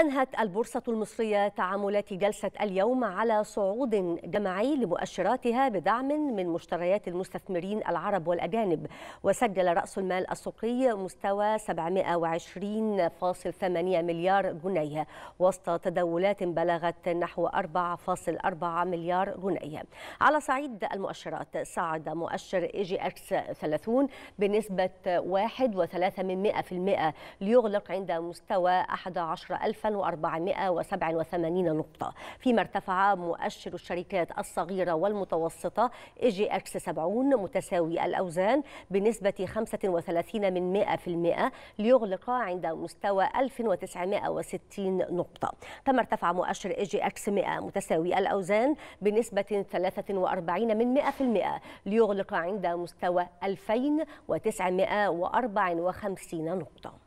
أنهت البورصة المصرية تعاملات جلسة اليوم على صعود جماعي لمؤشراتها بدعم من مشتريات المستثمرين العرب والأجانب وسجل رأس المال السوقي مستوى 720.8 مليار جنيه وسط تداولات بلغت نحو 4.4 مليار جنيه على صعيد المؤشرات صعد مؤشر إي جي إكس 30 بنسبة 1.3% ليغلق عند مستوى 11000 1487 نقطة فيما ارتفع مؤشر الشركات الصغيرة والمتوسطة إي جي أكس 70 متساوي الأوزان بنسبة 35 من 100% ليغلق عند مستوى 1960 نقطة كما ارتفع مؤشر إي جي أكس 100 متساوي الأوزان بنسبة 43 من 100% ليغلق عند مستوى 2954 نقطة